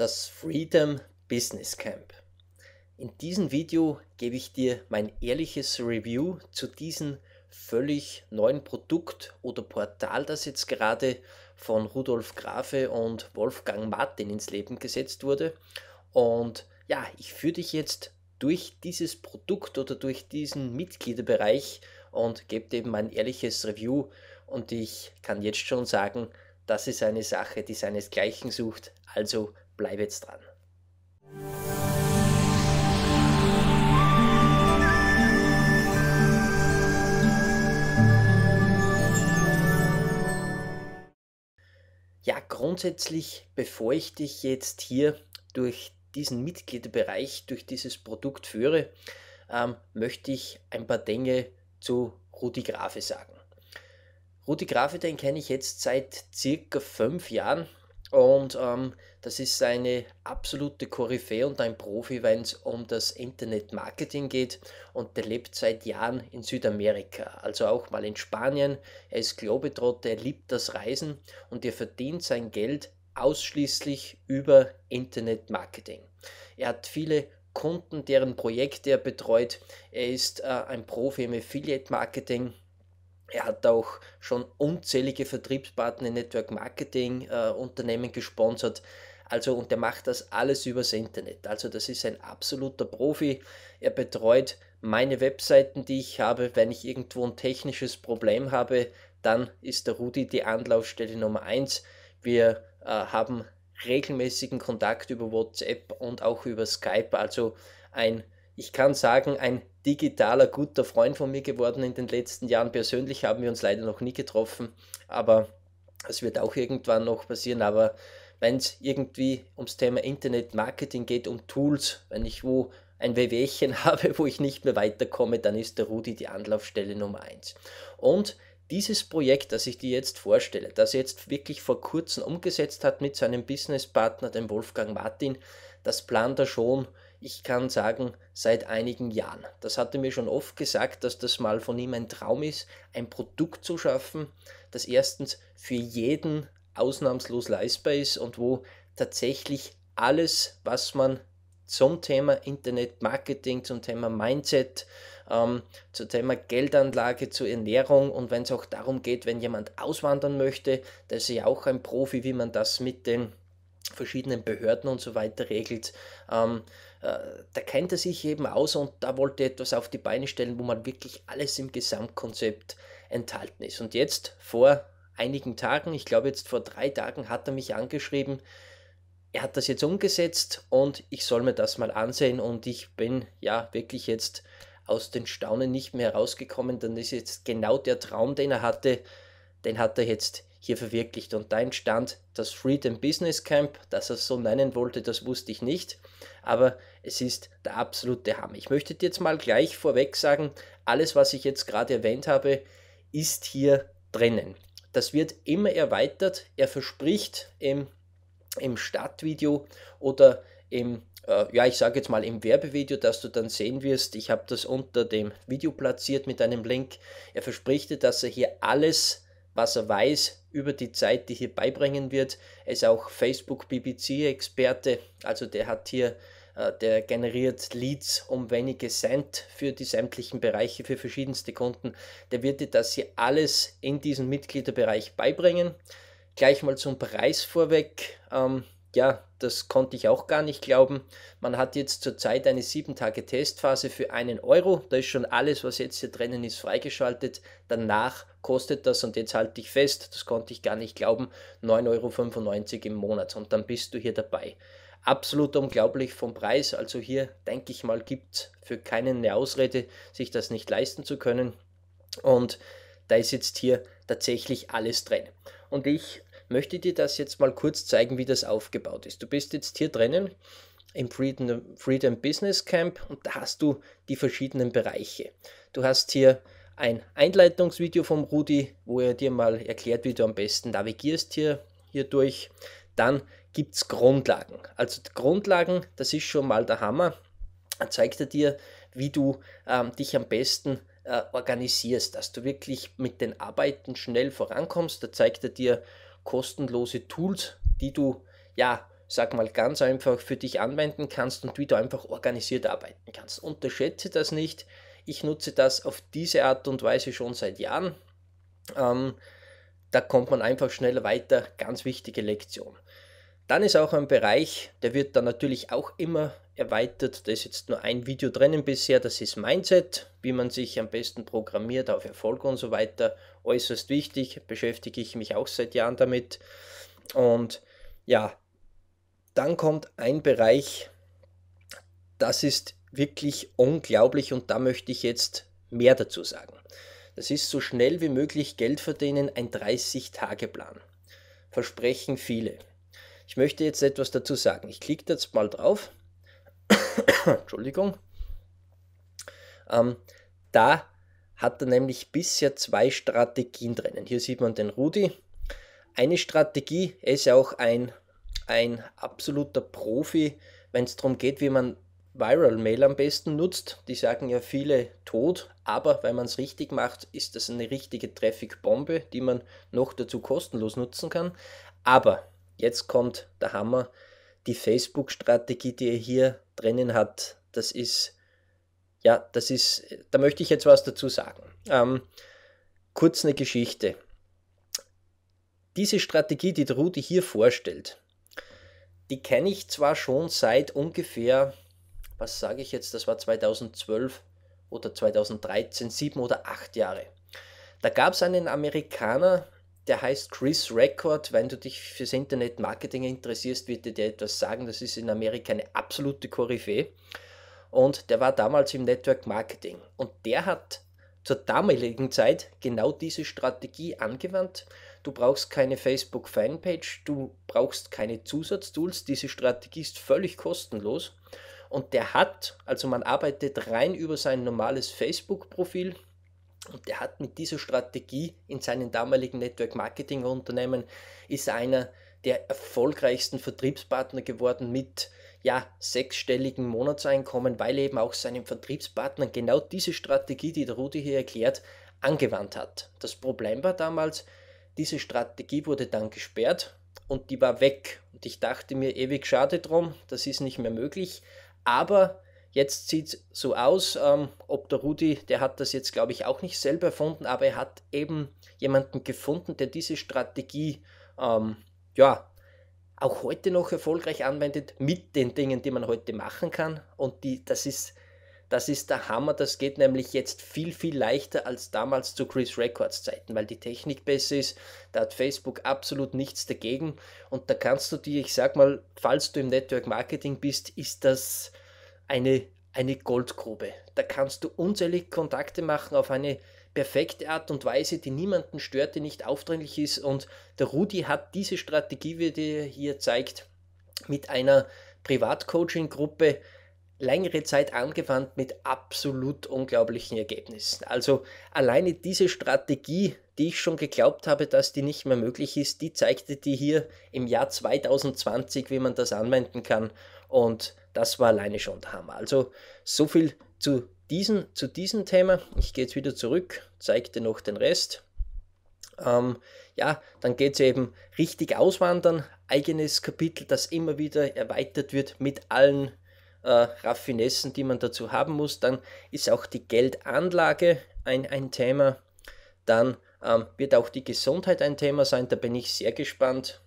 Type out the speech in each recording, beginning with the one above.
das Freedom Business Camp. In diesem Video gebe ich dir mein ehrliches Review zu diesem völlig neuen Produkt oder Portal, das jetzt gerade von Rudolf Grafe und Wolfgang Martin ins Leben gesetzt wurde. Und ja, ich führe dich jetzt durch dieses Produkt oder durch diesen Mitgliederbereich und gebe dir eben mein ehrliches Review. Und ich kann jetzt schon sagen, das ist eine Sache, die seinesgleichen sucht. Also Bleib jetzt dran. Ja, grundsätzlich, bevor ich dich jetzt hier durch diesen Mitgliederbereich, durch dieses Produkt führe, ähm, möchte ich ein paar Dinge zu Rudi Grafe sagen. Rudi Grafe, den kenne ich jetzt seit circa fünf Jahren. Und ähm, das ist eine absolute Koryphäe und ein Profi, wenn es um das Internet-Marketing geht. Und der lebt seit Jahren in Südamerika, also auch mal in Spanien. Er ist Globetrotter, er liebt das Reisen und er verdient sein Geld ausschließlich über Internet-Marketing. Er hat viele Kunden, deren Projekte er betreut. Er ist äh, ein Profi im Affiliate-Marketing er hat auch schon unzählige Vertriebspartner in Network Marketing äh, Unternehmen gesponsert. Also, und er macht das alles übers Internet. Also, das ist ein absoluter Profi. Er betreut meine Webseiten, die ich habe. Wenn ich irgendwo ein technisches Problem habe, dann ist der Rudi die Anlaufstelle Nummer 1. Wir äh, haben regelmäßigen Kontakt über WhatsApp und auch über Skype. Also, ein ich kann sagen, ein digitaler guter Freund von mir geworden in den letzten Jahren. Persönlich haben wir uns leider noch nie getroffen, aber es wird auch irgendwann noch passieren. Aber wenn es irgendwie ums Thema Internetmarketing geht, um Tools, wenn ich wo ein Wehwehchen habe, wo ich nicht mehr weiterkomme, dann ist der Rudi die Anlaufstelle Nummer eins. Und dieses Projekt, das ich dir jetzt vorstelle, das er jetzt wirklich vor kurzem umgesetzt hat mit seinem Businesspartner, dem Wolfgang Martin, das plant er schon ich kann sagen, seit einigen Jahren. Das hatte mir schon oft gesagt, dass das mal von ihm ein Traum ist, ein Produkt zu schaffen, das erstens für jeden ausnahmslos leistbar ist und wo tatsächlich alles, was man zum Thema Internetmarketing, zum Thema Mindset, ähm, zum Thema Geldanlage, zur Ernährung und wenn es auch darum geht, wenn jemand auswandern möchte, da ist ja auch ein Profi, wie man das mit den verschiedenen Behörden und so weiter regelt. Ähm, äh, da kennt er sich eben aus und da wollte etwas auf die Beine stellen, wo man wirklich alles im Gesamtkonzept enthalten ist. Und jetzt vor einigen Tagen, ich glaube jetzt vor drei Tagen, hat er mich angeschrieben, er hat das jetzt umgesetzt und ich soll mir das mal ansehen und ich bin ja wirklich jetzt aus den Staunen nicht mehr herausgekommen, dann ist jetzt genau der Traum, den er hatte, den hat er jetzt hier verwirklicht. Und da entstand das Freedom Business Camp, dass er es so nennen wollte, das wusste ich nicht, aber es ist der absolute Hammer. Ich möchte dir jetzt mal gleich vorweg sagen, alles, was ich jetzt gerade erwähnt habe, ist hier drinnen. Das wird immer erweitert. Er verspricht im, im Startvideo oder im äh, ja, ich sage jetzt mal im Werbevideo, das du dann sehen wirst. Ich habe das unter dem Video platziert mit einem Link. Er verspricht dir, dass er hier alles was er weiß über die Zeit, die hier beibringen wird. Er ist auch Facebook BBC-Experte, also der hat hier, äh, der generiert Leads um wenige Cent für die sämtlichen Bereiche, für verschiedenste Kunden. Der wird dir das hier alles in diesem Mitgliederbereich beibringen. Gleich mal zum Preis vorweg. Ähm, ja, das konnte ich auch gar nicht glauben. Man hat jetzt zurzeit eine 7-Tage-Testphase für einen Euro. Da ist schon alles, was jetzt hier drinnen ist, freigeschaltet. Danach kostet das, und jetzt halte ich fest, das konnte ich gar nicht glauben, 9,95 Euro im Monat. Und dann bist du hier dabei. Absolut unglaublich vom Preis. Also hier, denke ich mal, gibt es für keinen eine Ausrede, sich das nicht leisten zu können. Und da ist jetzt hier tatsächlich alles drin. Und ich möchte dir das jetzt mal kurz zeigen, wie das aufgebaut ist. Du bist jetzt hier drinnen im Freedom, Freedom Business Camp und da hast du die verschiedenen Bereiche. Du hast hier ein Einleitungsvideo vom Rudi, wo er dir mal erklärt, wie du am besten navigierst hier, hier durch. Dann gibt es Grundlagen. Also Grundlagen, das ist schon mal der Hammer. Er zeigt er dir, wie du ähm, dich am besten äh, organisierst, dass du wirklich mit den Arbeiten schnell vorankommst. Da zeigt er dir, kostenlose Tools, die du, ja, sag mal ganz einfach für dich anwenden kannst und wie du einfach organisiert arbeiten kannst. Unterschätze das nicht. Ich nutze das auf diese Art und Weise schon seit Jahren. Ähm, da kommt man einfach schnell weiter. Ganz wichtige Lektion. Dann ist auch ein Bereich, der wird dann natürlich auch immer erweitert. Da ist jetzt nur ein Video drinnen bisher, das ist Mindset, wie man sich am besten programmiert auf Erfolg und so weiter. Äußerst wichtig, beschäftige ich mich auch seit Jahren damit. Und ja, dann kommt ein Bereich, das ist wirklich unglaublich und da möchte ich jetzt mehr dazu sagen. Das ist so schnell wie möglich Geld verdienen, ein 30-Tage-Plan. Versprechen viele. Ich möchte jetzt etwas dazu sagen. Ich klicke jetzt mal drauf Entschuldigung. Ähm, da hat er nämlich bisher zwei Strategien drinnen. Hier sieht man den Rudi. Eine Strategie, er ist ja auch ein, ein absoluter Profi, wenn es darum geht, wie man Viral Mail am besten nutzt. Die sagen ja viele tot, aber wenn man es richtig macht, ist das eine richtige Traffic-Bombe, die man noch dazu kostenlos nutzen kann. Aber jetzt kommt der Hammer, die Facebook-Strategie, die er hier drinnen hat, das ist, ja, das ist, da möchte ich jetzt was dazu sagen. Ähm, kurz eine Geschichte. Diese Strategie, die der Rudi hier vorstellt, die kenne ich zwar schon seit ungefähr, was sage ich jetzt, das war 2012 oder 2013, sieben oder acht Jahre. Da gab es einen Amerikaner, der heißt Chris Record. Wenn du dich fürs Internet Marketing interessierst, wird dir der etwas sagen. Das ist in Amerika eine absolute Koryphäe. Und der war damals im Network Marketing. Und der hat zur damaligen Zeit genau diese Strategie angewandt. Du brauchst keine Facebook Fanpage, du brauchst keine Zusatztools. Diese Strategie ist völlig kostenlos. Und der hat, also man arbeitet rein über sein normales Facebook-Profil, und der hat mit dieser Strategie in seinen damaligen Network Marketing Unternehmen ist einer der erfolgreichsten Vertriebspartner geworden mit ja, sechsstelligen Monatseinkommen, weil eben auch seinen Vertriebspartnern genau diese Strategie, die der Rudi hier erklärt, angewandt hat. Das Problem war damals, diese Strategie wurde dann gesperrt und die war weg. Und ich dachte mir ewig schade drum, das ist nicht mehr möglich. Aber Jetzt sieht es so aus, ähm, ob der Rudi, der hat das jetzt, glaube ich, auch nicht selber erfunden, aber er hat eben jemanden gefunden, der diese Strategie ähm, ja, auch heute noch erfolgreich anwendet mit den Dingen, die man heute machen kann. Und die, das, ist, das ist der Hammer, das geht nämlich jetzt viel, viel leichter als damals zu Chris Records Zeiten, weil die Technik besser ist, da hat Facebook absolut nichts dagegen. Und da kannst du dir, ich sag mal, falls du im Network Marketing bist, ist das eine, eine Goldgrube. Da kannst du unzählige Kontakte machen auf eine perfekte Art und Weise, die niemanden stört, die nicht aufdringlich ist. Und der Rudi hat diese Strategie, wie er hier zeigt, mit einer Privatcoaching-Gruppe längere Zeit angewandt mit absolut unglaublichen Ergebnissen. Also alleine diese Strategie, die ich schon geglaubt habe, dass die nicht mehr möglich ist, die zeigte die hier im Jahr 2020, wie man das anwenden kann. Und das war alleine schon der Hammer. Also so viel zu diesem, zu diesem Thema. Ich gehe jetzt wieder zurück, zeige dir noch den Rest. Ähm, ja, dann geht es eben richtig auswandern. Eigenes Kapitel, das immer wieder erweitert wird mit allen äh, Raffinessen, die man dazu haben muss. Dann ist auch die Geldanlage ein, ein Thema. Dann ähm, wird auch die Gesundheit ein Thema sein. Da bin ich sehr gespannt,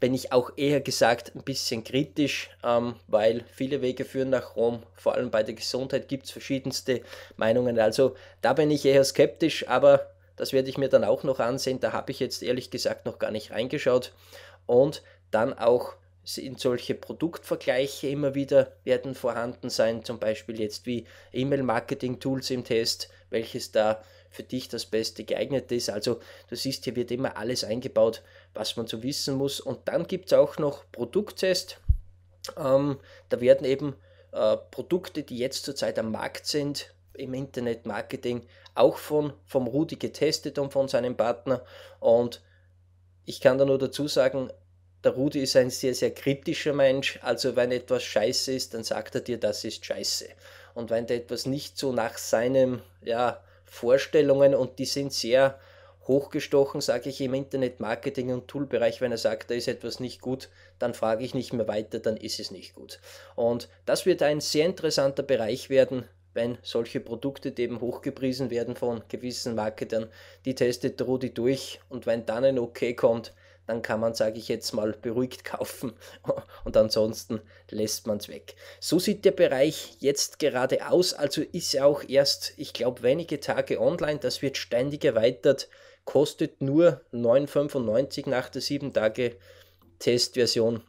bin ich auch eher gesagt ein bisschen kritisch, ähm, weil viele Wege führen nach Rom. Vor allem bei der Gesundheit gibt es verschiedenste Meinungen. Also da bin ich eher skeptisch, aber das werde ich mir dann auch noch ansehen. Da habe ich jetzt ehrlich gesagt noch gar nicht reingeschaut. Und dann auch sind solche Produktvergleiche immer wieder werden vorhanden sein, zum Beispiel jetzt wie E-Mail-Marketing-Tools im Test, welches da für dich das Beste geeignet ist. Also du siehst, hier wird immer alles eingebaut, was man zu wissen muss. Und dann gibt es auch noch Produkttest. Ähm, da werden eben äh, Produkte, die jetzt zurzeit am Markt sind, im Internetmarketing, auch von, vom Rudi getestet und von seinem Partner. Und ich kann da nur dazu sagen, der Rudi ist ein sehr, sehr kritischer Mensch. Also wenn etwas scheiße ist, dann sagt er dir, das ist scheiße. Und wenn etwas nicht so nach seinem, ja, Vorstellungen und die sind sehr hochgestochen, sage ich im Internet-Marketing- und Toolbereich, wenn er sagt, da ist etwas nicht gut, dann frage ich nicht mehr weiter, dann ist es nicht gut. Und das wird ein sehr interessanter Bereich werden, wenn solche Produkte eben hochgepriesen werden von gewissen Marketern. Die testet Rudi durch und wenn dann ein Okay kommt, dann kann man, sage ich jetzt mal, beruhigt kaufen und ansonsten lässt man es weg. So sieht der Bereich jetzt gerade aus, also ist er auch erst, ich glaube, wenige Tage online, das wird ständig erweitert, kostet nur 9,95 nach der 7 Tage Testversion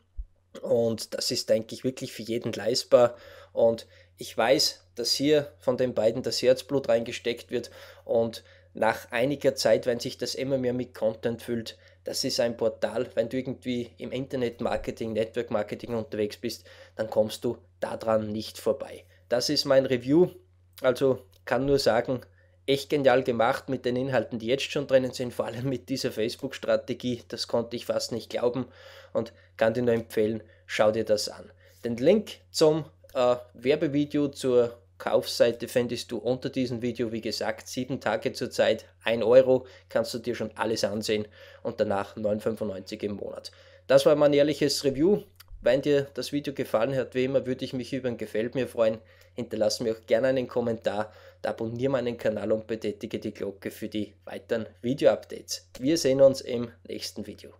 und das ist, denke ich, wirklich für jeden leistbar und ich weiß, dass hier von den beiden das Herzblut reingesteckt wird und nach einiger Zeit, wenn sich das immer mehr mit Content füllt, das ist ein Portal. Wenn du irgendwie im Internet-Marketing, Network-Marketing unterwegs bist, dann kommst du daran nicht vorbei. Das ist mein Review. Also kann nur sagen, echt genial gemacht mit den Inhalten, die jetzt schon drinnen sind, vor allem mit dieser Facebook-Strategie. Das konnte ich fast nicht glauben und kann dir nur empfehlen, schau dir das an. Den Link zum äh, Werbevideo zur Kaufseite findest du unter diesem Video, wie gesagt, sieben Tage zur Zeit, 1 Euro, kannst du dir schon alles ansehen und danach 9,95 im Monat. Das war mein ehrliches Review. Wenn dir das Video gefallen hat, wie immer, würde ich mich über ein Gefällt mir freuen. Hinterlass mir auch gerne einen Kommentar, abonniere meinen Kanal und betätige die Glocke für die weiteren Video-Updates. Wir sehen uns im nächsten Video.